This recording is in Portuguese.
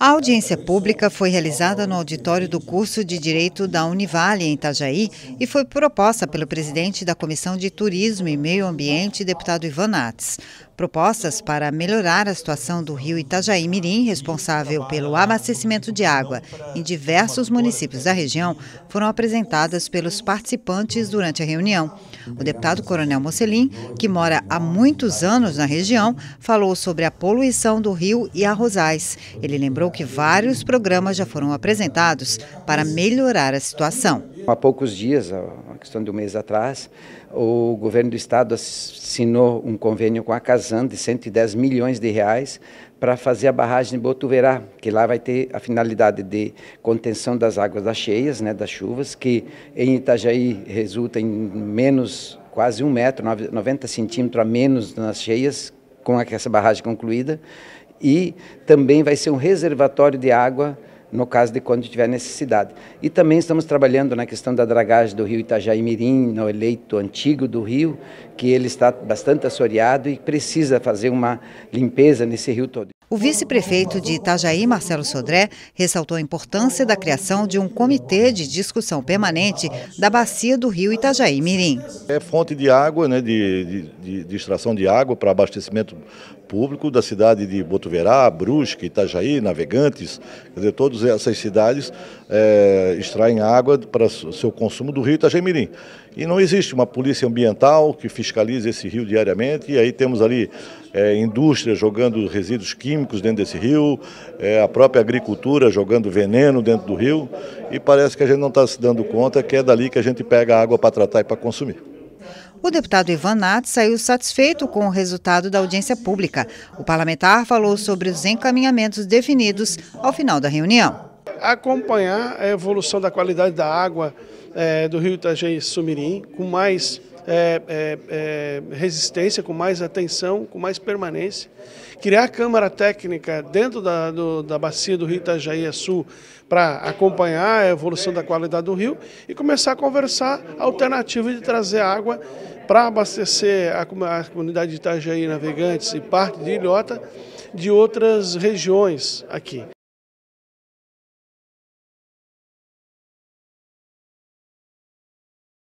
A audiência pública foi realizada no auditório do curso de Direito da Univale, em Itajaí, e foi proposta pelo presidente da Comissão de Turismo e Meio Ambiente, deputado Ivan Nates. Propostas para melhorar a situação do rio Itajaí Mirim, responsável pelo abastecimento de água em diversos municípios da região, foram apresentadas pelos participantes durante a reunião. O deputado Coronel Mocelim, que mora há muitos anos na região, falou sobre a poluição do rio e arrozais. Ele lembrou que vários programas já foram apresentados para melhorar a situação. Há poucos dias, uma questão de um mês atrás, o governo do estado assinou um convênio com a Casan de 110 milhões de reais para fazer a barragem de Botuverá, que lá vai ter a finalidade de contenção das águas das cheias, né, das chuvas, que em Itajaí resulta em menos quase um metro, 90 centímetros a menos nas cheias, com essa barragem concluída, e também vai ser um reservatório de água no caso de quando tiver necessidade. E também estamos trabalhando na questão da dragagem do rio Itajaí-Mirim, no eleito antigo do rio, que ele está bastante assoreado e precisa fazer uma limpeza nesse rio todo. O vice-prefeito de Itajaí, Marcelo Sodré, ressaltou a importância da criação de um comitê de discussão permanente da bacia do rio Itajaí Mirim. É fonte de água, né, de, de, de extração de água para abastecimento público da cidade de Botuverá, Brusque, Itajaí, Navegantes, quer dizer, todas essas cidades é, extraem água para o seu consumo do rio Itajaí Mirim. E não existe uma polícia ambiental que fiscalize esse rio diariamente, e aí temos ali é, jogando resíduos químicos, químicos dentro desse rio, é, a própria agricultura jogando veneno dentro do rio, e parece que a gente não está se dando conta que é dali que a gente pega a água para tratar e para consumir. O deputado Ivan Nath saiu satisfeito com o resultado da audiência pública. O parlamentar falou sobre os encaminhamentos definidos ao final da reunião. Acompanhar a evolução da qualidade da água é, do rio Itajaí Sumirim, com mais é, é, é, resistência, com mais atenção, com mais permanência. Criar a Câmara Técnica dentro da, do, da bacia do Rio Itajaí a Sul para acompanhar a evolução da qualidade do rio e começar a conversar alternativas alternativa de trazer água para abastecer a, a comunidade de Itajaí, Navegantes e parte de Ilhota de outras regiões aqui.